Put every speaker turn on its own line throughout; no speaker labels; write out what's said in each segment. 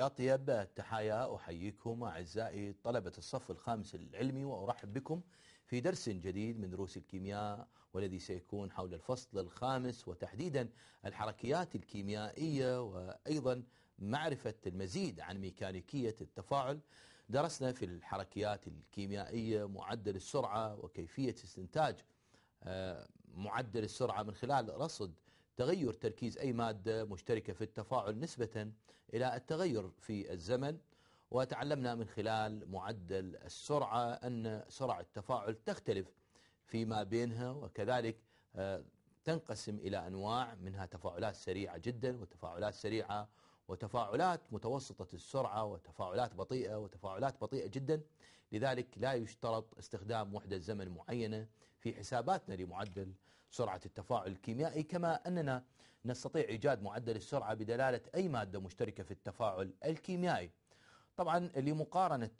بأطيب التحايا أحييكم أعزائي طلبة الصف الخامس العلمي وأرحب بكم في درس جديد من دروس الكيمياء والذي سيكون حول الفصل الخامس وتحديدا الحركيات الكيميائية وأيضا معرفة المزيد عن ميكانيكية التفاعل درسنا في الحركيات الكيميائية معدل السرعة وكيفية استنتاج آه، معدل السرعة من خلال رصد تغير تركيز أي مادة مشتركة في التفاعل نسبة إلى التغير في الزمن وتعلمنا من خلال معدل السرعة أن سرعة التفاعل تختلف فيما بينها وكذلك آه، تنقسم إلى أنواع منها تفاعلات سريعة جدا وتفاعلات سريعة وتفاعلات متوسطة السرعة وتفاعلات بطيئة وتفاعلات بطيئة جدا لذلك لا يشترط استخدام وحدة زمن معينة في حساباتنا لمعدل سرعة التفاعل الكيميائي كما أننا نستطيع إيجاد معدل السرعة بدلالة أي مادة مشتركة في التفاعل الكيميائي طبعا لمقارنة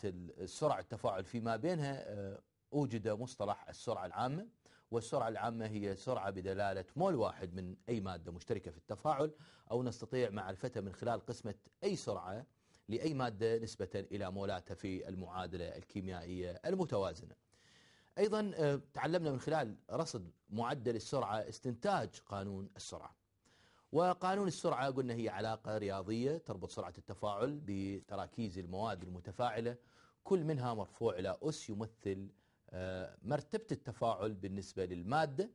سرعة التفاعل فيما بينها آه، أوجد مصطلح السرعة العامة والسرعة العامة هي سرعة بدلالة مول واحد من أي مادة مشتركة في التفاعل أو نستطيع معرفتها من خلال قسمة أي سرعة لأي مادة نسبة إلى مولاتها في المعادلة الكيميائية المتوازنة أيضا آه، تعلمنا من خلال رصد معدل السرعة استنتاج قانون السرعة وقانون السرعة قلنا هي علاقة رياضية تربط سرعة التفاعل بتراكيز المواد المتفاعلة كل منها مرفوع إلى أس يمثل آه، مرتبة التفاعل بالنسبة للمادة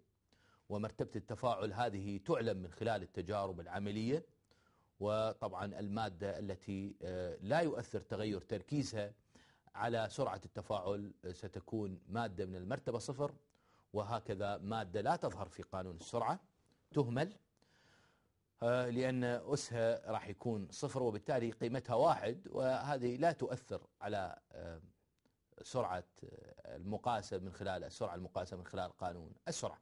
ومرتبة التفاعل هذه تعلم من خلال التجارب العملية وطبعا المادة التي آه، لا يؤثر تغير تركيزها على سرعة التفاعل ستكون مادة من المرتبة صفر وهكذا مادة لا تظهر في قانون السرعة تهمل آه، لأن أسها راح يكون صفر وبالتالي قيمتها واحد وهذه لا تؤثر على آه، سرعة آه، المقاسة من خلال السرعة المقاسة من خلال قانون السرعة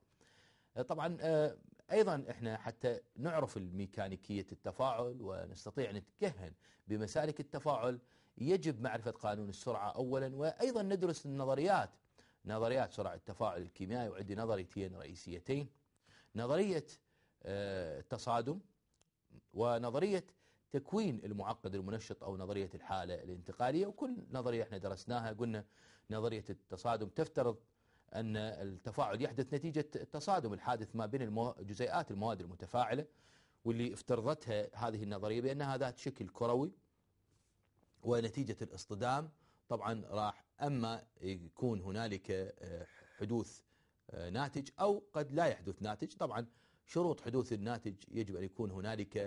طبعا أيضا إحنا حتى نعرف الميكانيكية التفاعل ونستطيع نتكهن بمسالك التفاعل يجب معرفة قانون السرعة أولا وأيضا ندرس النظريات نظريات سرعة التفاعل الكيميائي وعندي نظريتين رئيسيتين نظرية آه، التصادم ونظرية تكوين المعقد المنشط أو نظرية الحالة الانتقالية وكل نظرية احنا درسناها قلنا نظرية التصادم تفترض أن التفاعل يحدث نتيجة التصادم الحادث ما بين المو... جزيئات المواد المتفاعلة واللي افترضتها هذه النظرية بأنها ذات شكل كروي ونتيجة الاصطدام طبعا راح أما يكون هنالك آه، حدوث آه، ناتج أو قد لا يحدث ناتج طبعا شروط حدوث الناتج يجب أن يكون هنالك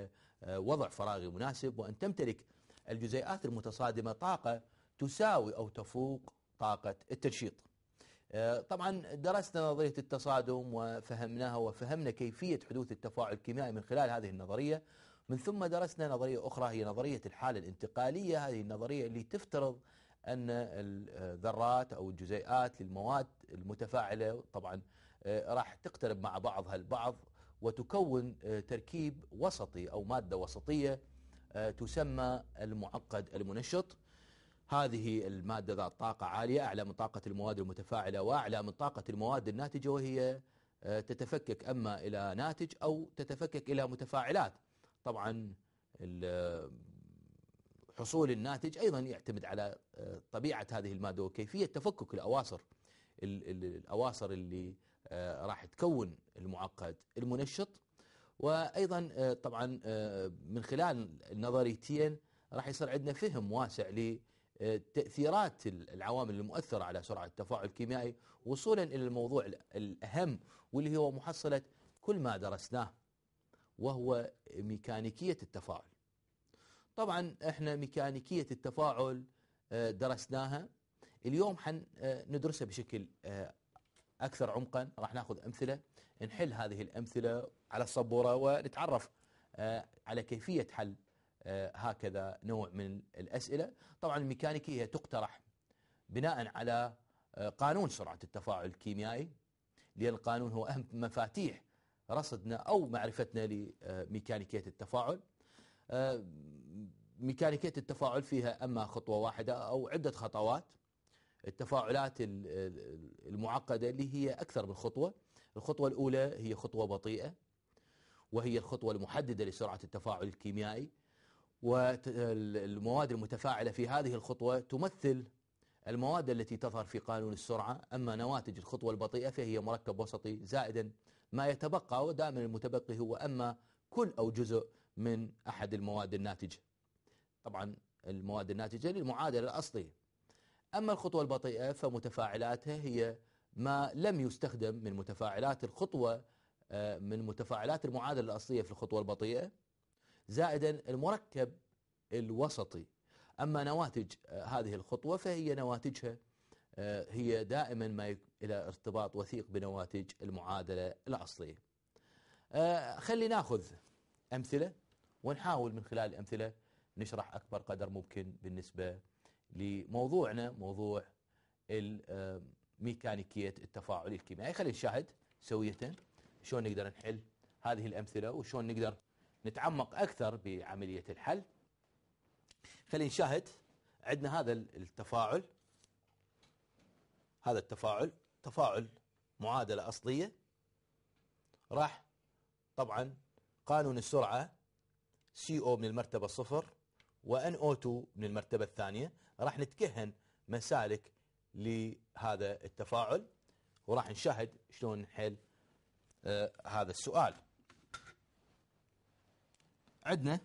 آه، وضع فراغي مناسب وأن تمتلك الجزيئات المتصادمة طاقة تساوي أو تفوق طاقة التنشيط طبعا درسنا نظرية التصادم وفهمناها وفهمنا كيفية حدوث التفاعل الكيميائي من خلال هذه النظرية من ثم درسنا نظرية أخرى هي نظرية الحالة الانتقالية هذه النظرية اللي تفترض أن الذرات أو الجزيئات للمواد المتفاعلة طبعا آه، راح تقترب مع بعضها البعض وتكون آه، تركيب وسطي أو مادة وسطية آه، تسمى المعقد المنشط هذه المادة ذات طاقة عالية أعلى من طاقة المواد المتفاعلة وأعلى من طاقة المواد الناتجة وهي تتفكك أما إلى ناتج أو تتفكك إلى متفاعلات طبعا حصول الناتج أيضا يعتمد على آه، طبيعة هذه المادة وكيفية تفكك الأواصر الأواصر اللي آه، راح تكون المعقد المنشط وأيضا آه، طبعا من خلال النظريتين راح يصير عندنا فهم واسع لتأثيرات العوامل المؤثرة على سرعة التفاعل الكيميائي وصولا إلى الموضوع الأهم واللي هو محصلة كل ما درسناه وهو ميكانيكية التفاعل طبعا احنا ميكانيكية التفاعل آه، درسناها اليوم حندرسها آه، بشكل آه، أكثر عمقا راح ناخذ أمثلة نحل هذه الأمثلة على السبورة ونتعرف على كيفية حل هكذا نوع من الأسئلة طبعا الميكانيكية تقترح بناء على قانون سرعة التفاعل الكيميائي لأن القانون هو أهم مفاتيح رصدنا أو معرفتنا لميكانيكية التفاعل آه، ميكانيكية التفاعل فيها أما خطوة واحدة أو عدة خطوات التفاعلات المعقدة اللي هي أكثر من خطوة الخطوة الأولى هي خطوة بطيئة وهي الخطوة المحددة لسرعة التفاعل الكيميائي والمواد المتفاعلة في هذه الخطوة تمثل المواد التي تظهر في قانون السرعة أما نواتج الخطوة البطيئة فهي مركب وسطي زائدا ما يتبقى ودائما المتبقي هو أما كل أو جزء من أحد المواد الناتجة طبعا المواد الناتجة للمعادلة الأصلية أما الخطوة البطيئة فمتفاعلاتها هي ما لم يستخدم من متفاعلات الخطوة آه، من متفاعلات المعادلة الأصلية في الخطوة البطيئة زائدا المركب الوسطي أما نواتج آه، هذه الخطوة فهي نواتجها آه، هي دائما ما إلى ارتباط وثيق بنواتج المعادلة الأصلية آه، خلي ناخذ أمثلة ونحاول من خلال الأمثلة نشرح أكبر قدر ممكن بالنسبة لموضوعنا موضوع ميكانيكية التفاعل الكيميائي خلينا نشاهد سوية شلون نقدر نحل هذه الأمثلة وشلون نقدر نتعمق أكثر بعملية الحل خلينا نشاهد عندنا هذا التفاعل هذا التفاعل تفاعل معادلة أصلية راح طبعا قانون السرعة CO من المرتبة الصفر وNO2 من المرتبة الثانية راح نتكهن مسالك لهذا التفاعل وراح نشاهد شلون نحل آه هذا السؤال عندنا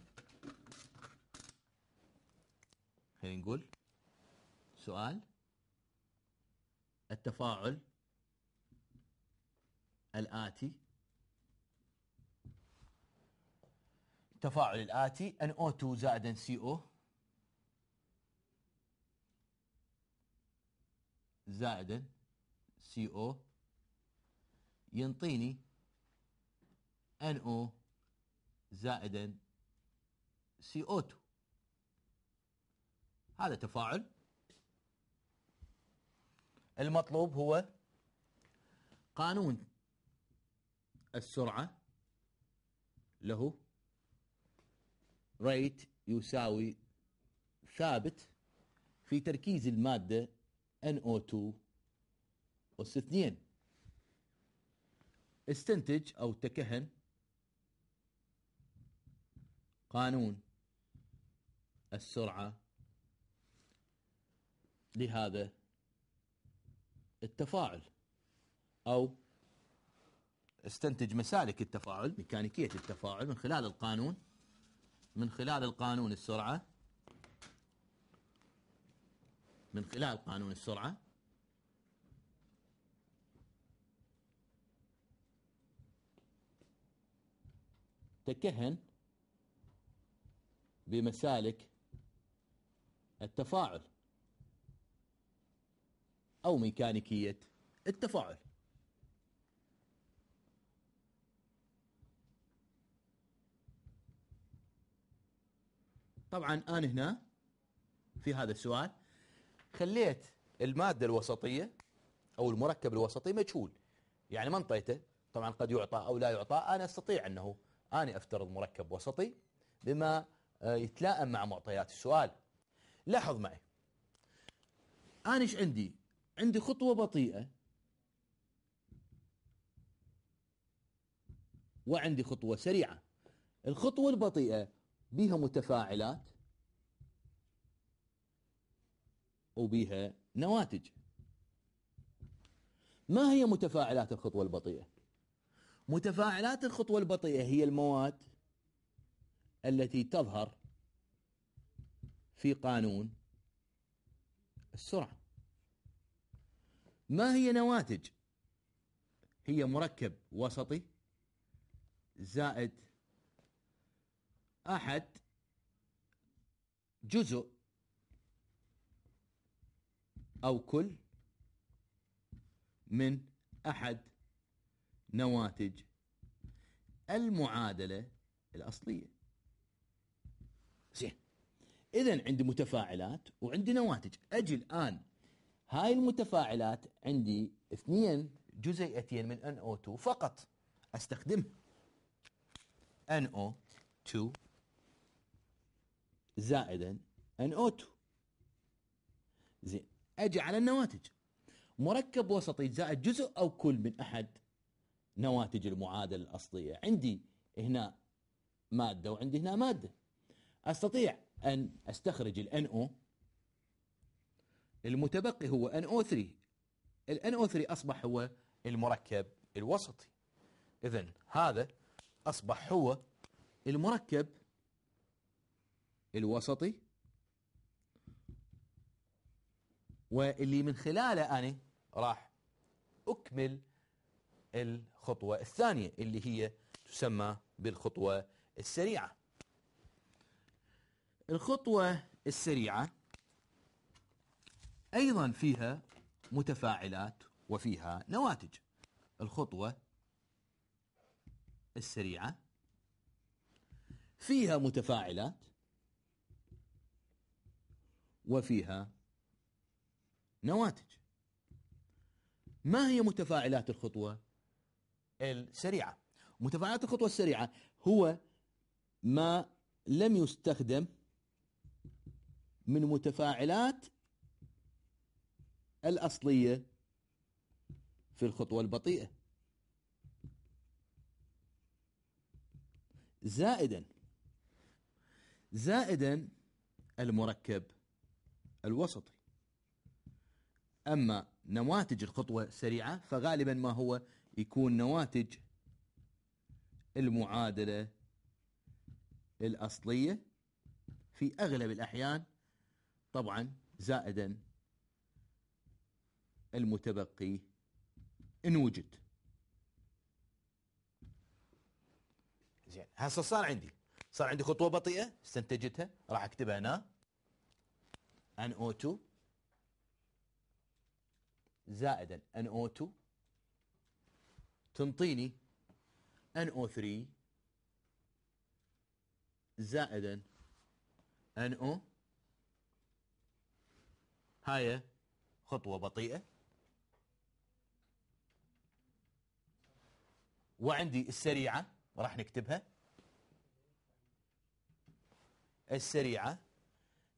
خلينا نقول سؤال التفاعل الآتي التفاعل الآتي NO2 زائدا CO زائدا CO ينطيني NO زائدا CO2 هذا تفاعل المطلوب هو قانون السرعة له ريت يساوي ثابت في تركيز المادة NO2 أس 2 استنتج أو تكهن قانون السرعة لهذا التفاعل أو استنتج مسالك التفاعل ميكانيكية التفاعل من خلال القانون من خلال القانون السرعة من خلال قانون السرعة تكهن بمسالك التفاعل أو ميكانيكية التفاعل طبعا أنا هنا في هذا السؤال خليت المادة الوسطية أو المركب الوسطي مجهول يعني ما انطيته طبعا قد يعطى أو لا يعطى أنا أستطيع أنه أنا أفترض مركب وسطي بما آه، يتلائم مع معطيات السؤال لاحظ معي أنا إيش عندي عندي خطوه بطيئه وعندي خطوه سريعه الخطوه البطيئه بها متفاعلات وبها نواتج ما هي متفاعلات الخطوه البطيئه متفاعلات الخطوه البطيئه هي المواد التي تظهر في قانون السرعه ما هي نواتج هي مركب وسطي زائد احد جزء او كل من احد نواتج المعادله الاصليه زين اذا عندي متفاعلات وعندي نواتج اجي الان هاي المتفاعلات عندي اثنين جزيئتين من NO2 فقط استخدمها NO2 زائدا NO2 زين اجي على النواتج مركب وسطي زائد جزء او كل من احد نواتج المعادله الاصليه عندي هنا ماده وعندي هنا ماده استطيع ان استخرج ال NO المتبقي هو ان 3 الان 3 اصبح هو المركب الوسطي اذا هذا اصبح هو المركب الوسطي واللي من خلاله انا راح اكمل الخطوة الثانية اللي هي تسمى بالخطوة السريعة الخطوة السريعة أيضا فيها متفاعلات وفيها نواتج الخطوة السريعة فيها متفاعلات وفيها نواتج ما هي متفاعلات الخطوة السريعة متفاعلات الخطوة السريعة هو ما لم يستخدم من متفاعلات الأصلية في الخطوة البطيئة زائدا زائدا المركب الوسطي أما نواتج الخطوة سريعة فغالبا ما هو يكون نواتج المعادلة الأصلية في أغلب الأحيان طبعا زائدا المتبقي إن وجد زين هسه صار عندي صار عندي خطوة بطيئة استنتجتها راح أكتبها هنا NO2 زائدا NO2 تنطيني NO3 زائدا NO هاي خطوة بطيئة وعندي السريعة راح نكتبها السريعة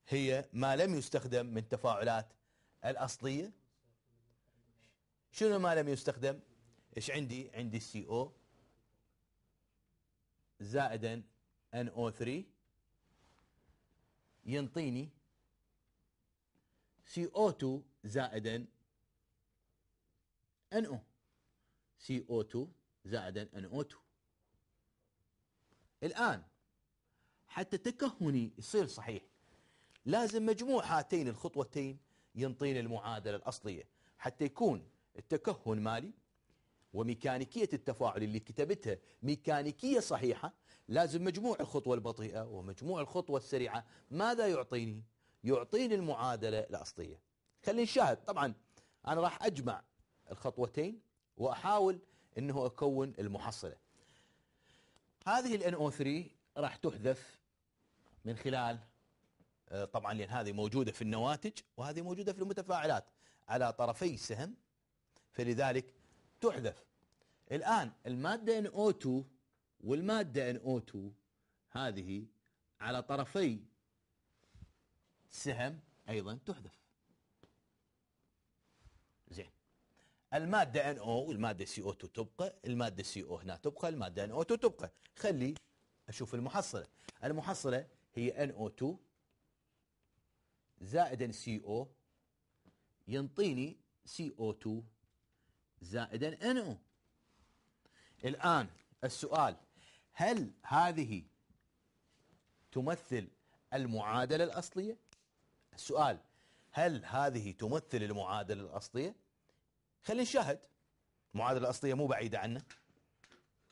هي ما لم يستخدم من تفاعلات الأصلية شنو ما لم يستخدم ايش عندي عندي سي او زائدا NO3 ينطيني CO2 زائدا NO CO2 زائدا أن او2 الآن حتى تكهني يصير صحيح لازم مجموع هاتين الخطوتين ينطين المعادلة الأصلية حتى يكون التكهن مالي وميكانيكية التفاعل اللي كتبتها ميكانيكية صحيحة لازم مجموع الخطوة البطيئة ومجموع الخطوة السريعة ماذا يعطيني؟ يعطيني المعادلة الأصلية خلينا نشاهد طبعا أنا راح أجمع الخطوتين وأحاول انه اكون المحصله هذه ال NO3 راح تحذف من خلال آه، طبعا لان هذه موجوده في النواتج وهذه موجوده في المتفاعلات على طرفي السهم فلذلك تحذف الان الماده NO2 والماده NO2 هذه على طرفي السهم ايضا تحذف الماده ان او والماده سي او 2 تبقى الماده سي او هنا تبقى الماده ان او 2 تبقى خلي اشوف المحصله المحصله هي ان او 2 زائد ان سي او ينطيني سي او 2 زائد ان او الان السؤال هل هذه تمثل المعادله الاصليه السؤال هل هذه تمثل المعادله الاصليه خلينا نشاهد المعادلة الأصلية مو بعيدة عنا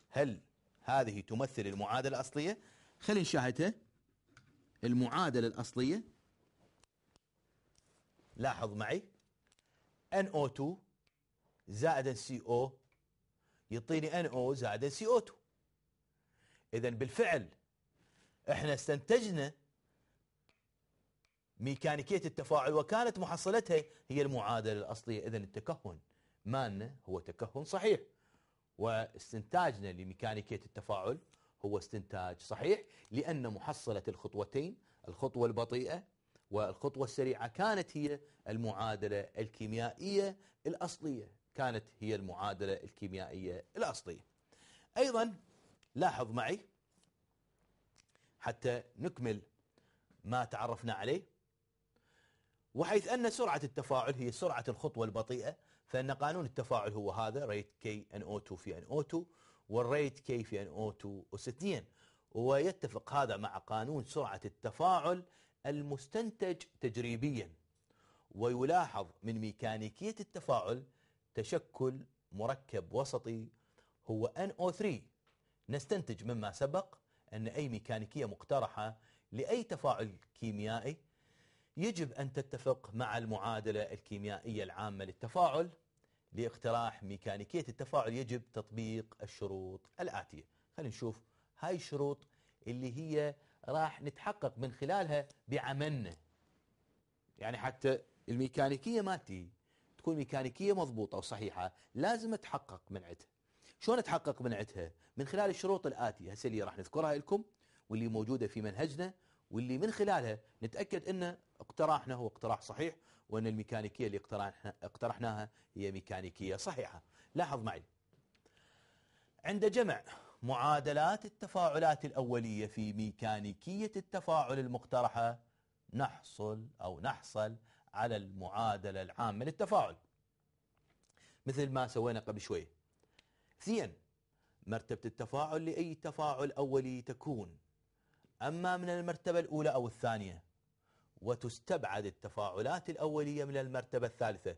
هل هذه تمثل المعادلة الأصلية خلينا نشاهدها المعادلة الأصلية لاحظ معي NO2 زائد CO يعطيني NO زائد CO2 إذا بالفعل احنا استنتجنا ميكانيكية التفاعل وكانت محصلتها هي المعادلة الأصلية إذا التكهن مالنا هو تكهن صحيح واستنتاجنا لميكانيكية التفاعل هو استنتاج صحيح لأن محصلة الخطوتين الخطوة البطيئة والخطوة السريعة كانت هي المعادلة الكيميائية الأصلية كانت هي المعادلة الكيميائية الأصلية أيضا لاحظ معي حتى نكمل ما تعرفنا عليه وحيث أن سرعة التفاعل هي سرعة الخطوة البطيئة فان قانون التفاعل هو هذا ريت كي ان او 2 في ان او 2 والريت كي في ان او 2 2 ويتفق هذا مع قانون سرعه التفاعل المستنتج تجريبيا ويلاحظ من ميكانيكيه التفاعل تشكل مركب وسطي هو او 3 نستنتج مما سبق أن أي ميكانيكية مقترحة لأي تفاعل كيميائي يجب أن تتفق مع المعادلة الكيميائية العامة للتفاعل لاقتراح ميكانيكية التفاعل يجب تطبيق الشروط الآتية خلينا نشوف هاي الشروط اللي هي راح نتحقق من خلالها بعملنا يعني حتى الميكانيكية مالتي تكون ميكانيكية مضبوطة وصحيحة لازم اتحقق من عدها شلون اتحقق من عدها من خلال الشروط الآتية هسه اللي راح نذكرها لكم واللي موجودة في منهجنا واللي من خلالها نتأكد أن اقتراحنا هو اقتراح صحيح وأن الميكانيكية اللي اقترحناها هي ميكانيكية صحيحة لاحظ معي عند جمع معادلات التفاعلات الأولية في ميكانيكية التفاعل المقترحة نحصل أو نحصل على المعادلة العامة للتفاعل مثل ما سوينا قبل شوية اثنين مرتبة التفاعل لأي تفاعل أولي تكون أما من المرتبة الأولى أو الثانية وتستبعد التفاعلات الأولية من المرتبة الثالثة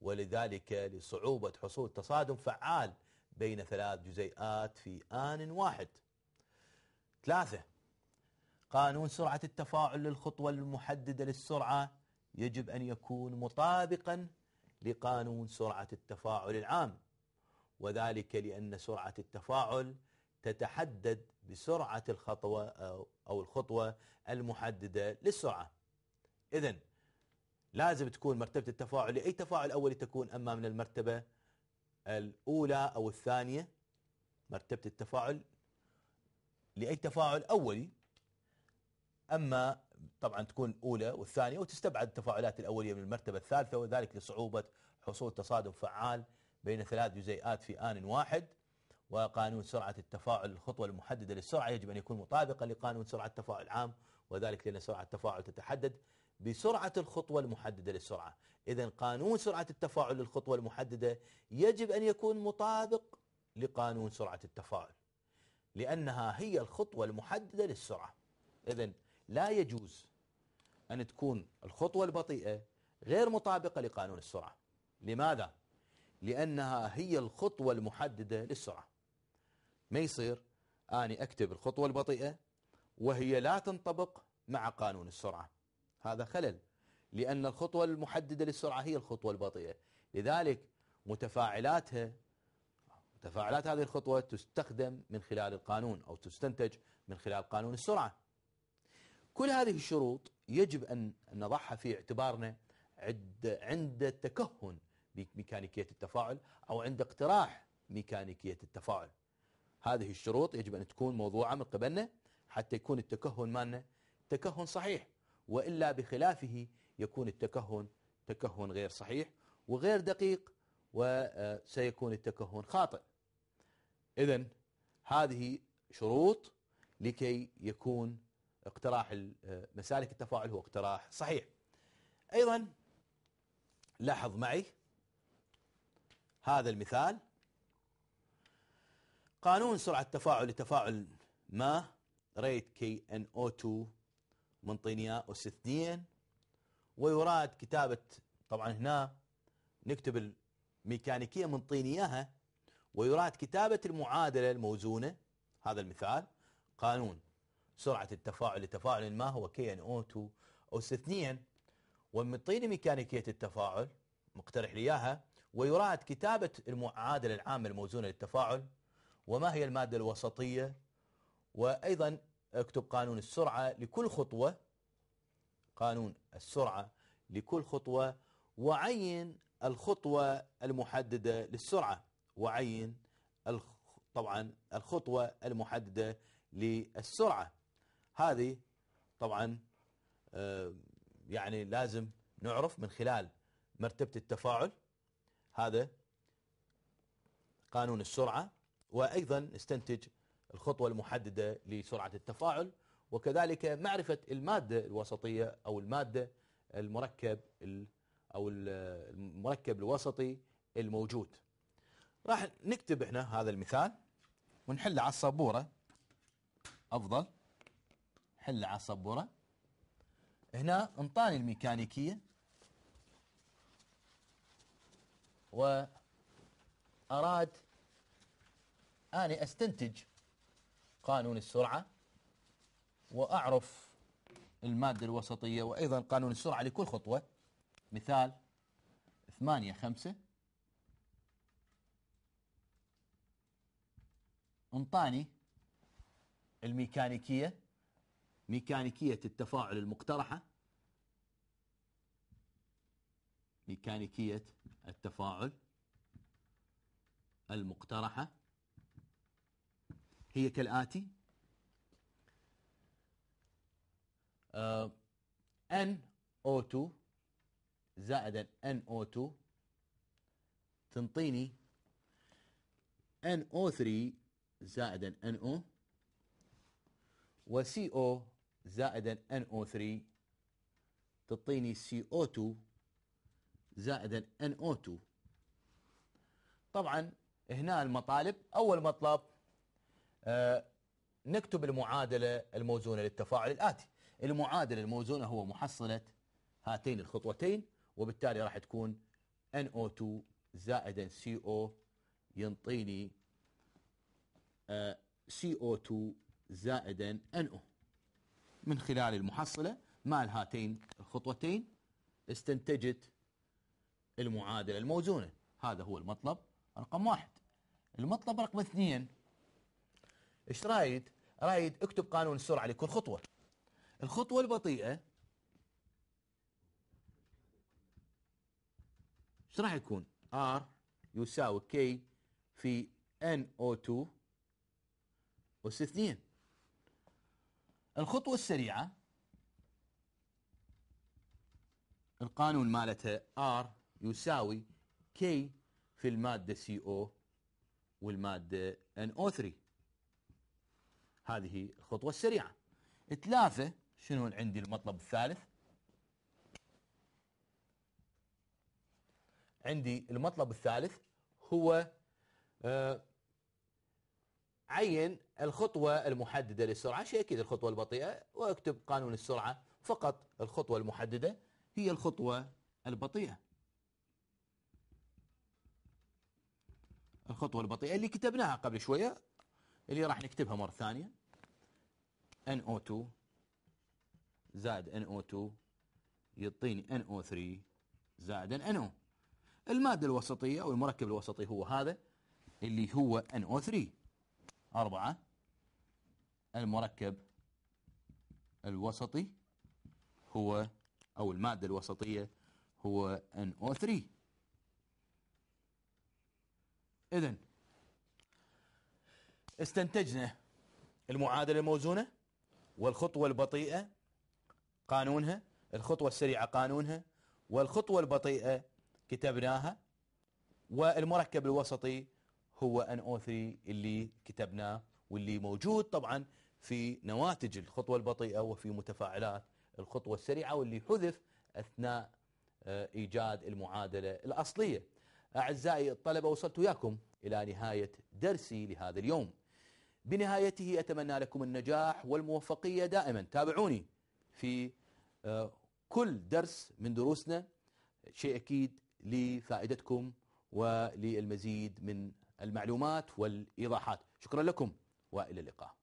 ولذلك لصعوبة حصول تصادم فعال بين ثلاث جزيئات في آن واحد ثلاثة قانون سرعة التفاعل للخطوة المحددة للسرعة يجب أن يكون مطابقا لقانون سرعة التفاعل العام وذلك لأن سرعة التفاعل تتحدد بسرعة الخطوة أو الخطوة المحددة للسرعة إذا لازم تكون مرتبة التفاعل لأي تفاعل أولي تكون أما من المرتبة الأولى أو الثانية مرتبة التفاعل لأي تفاعل أولي أما طبعا تكون الأولى والثانية وتستبعد التفاعلات الأولية من المرتبة الثالثة وذلك لصعوبة حصول تصادم فعال بين ثلاث جزيئات في آن واحد وقانون سرعة التفاعل الخطوة المحددة للسرعة يجب أن يكون مطابقا لقانون سرعة التفاعل العام وذلك لأن سرعة التفاعل تتحدد بسرعة الخطوة المحددة للسرعة إذا قانون سرعة التفاعل للخطوة المحددة يجب أن يكون مطابق لقانون سرعة التفاعل لأنها هي الخطوة المحددة للسرعة إذا لا يجوز أن تكون الخطوة البطيئة غير مطابقة لقانون السرعة لماذا؟ لأنها هي الخطوة المحددة للسرعة ما يصير أني أكتب الخطوة البطيئة وهي لا تنطبق مع قانون السرعة هذا خلل لأن الخطوة المحددة للسرعة هي الخطوة البطيئة لذلك متفاعلاتها متفاعلات هذه الخطوة تستخدم من خلال القانون أو تستنتج من خلال قانون السرعة كل هذه الشروط يجب أن نضعها في اعتبارنا عند عند التكهن بميكانيكية التفاعل أو عند اقتراح ميكانيكية التفاعل هذه الشروط يجب أن تكون موضوعة من قبلنا حتى يكون التكهن مالنا تكهن صحيح وإلا بخلافه يكون التكهن تكهن غير صحيح وغير دقيق وسيكون التكهن خاطئ إذا هذه شروط لكي يكون اقتراح مسالك التفاعل هو اقتراح صحيح أيضا لاحظ معي هذا المثال قانون سرعة التفاعل لتفاعل ما ريت كي ان او 2 من طينياء والسثنين ويراد كتابة طبعا هنا نكتب الميكانيكية من طينياها ويراد كتابة المعادلة الموزونة هذا المثال قانون سرعة التفاعل لتفاعل ما هو كي ان او 2 او ومن طين ميكانيكية التفاعل مقترح لي اياها ويراد كتابة المعادلة العامة الموزونة للتفاعل وما هي المادة الوسطية وأيضا اكتب قانون السرعة لكل خطوة قانون السرعة لكل خطوة وعين الخطوة المحددة للسرعة وعين طبعا الخطوة المحددة للسرعة هذه طبعا آه، يعني لازم نعرف من خلال مرتبة التفاعل هذا قانون السرعة وأيضا نستنتج الخطوة المحددة لسرعة التفاعل وكذلك معرفة المادة الوسطية أو المادة المركب أو المركب الوسطي الموجود راح نكتب احنا هذا المثال ونحله على الصبورة أفضل حل على الصبورة هنا انطاني الميكانيكية وأراد أني أستنتج قانون السرعة وأعرف المادة الوسطية وأيضا قانون السرعة لكل خطوة مثال ثمانية خمسة انطاني الميكانيكية ميكانيكية التفاعل المقترحة ميكانيكية التفاعل المقترحة هي كالآتي uh, آه، NO2 زائدا NO2 تنطيني NO3 زائدا NO و زايد زائدا NO3 تعطيني CO2 زائدا NO2 طبعا هنا المطالب أول مطلب آه، نكتب المعادلة الموزونة للتفاعل الآتي المعادلة الموزونة هو محصلة هاتين الخطوتين وبالتالي راح تكون NO2 زائدا CO ينطيني آه، CO2 زائدا NO من خلال المحصلة مال هاتين الخطوتين استنتجت المعادلة الموزونة هذا هو المطلب رقم واحد المطلب رقم اثنين ايش رايد رايد اكتب قانون السرعه لكل خطوه الخطوه البطيئه ايش راح يكون ار يساوي كي في ان او 2 الخطوة السريعة القانون مالتها ار يساوي كي في المادة سي او والماده ان او NO3 هذه الخطوة السريعة ثلاثة شنو عندي المطلب الثالث عندي المطلب الثالث هو آه، عين الخطوة المحددة للسرعة شيء أكيد الخطوة البطيئة واكتب قانون السرعة فقط الخطوة المحددة هي الخطوة البطيئة الخطوة البطيئة اللي كتبناها قبل شوية اللي راح نكتبها مرة ثانية NO2 زائد NO2 يعطيني NO3 زائد NO المادة الوسطية أو المركب الوسطي هو هذا اللي هو NO3 أربعة المركب الوسطي هو أو المادة الوسطية هو NO3 إذن استنتجنا المعادلة الموزونة والخطوة البطيئة قانونها الخطوة السريعة قانونها والخطوة البطيئة كتبناها والمركب الوسطي هو NO3 اللي كتبناه واللي موجود طبعا في نواتج الخطوة البطيئة وفي متفاعلات الخطوة السريعة واللي حذف أثناء آه، إيجاد المعادلة الأصلية أعزائي الطلبة وصلت وياكم إلى نهاية درسي لهذا اليوم بنهايته أتمنى لكم النجاح والموفقية دائما تابعوني في آه، كل درس من دروسنا شيء أكيد لفائدتكم وللمزيد من المعلومات والإيضاحات شكرا لكم وإلى اللقاء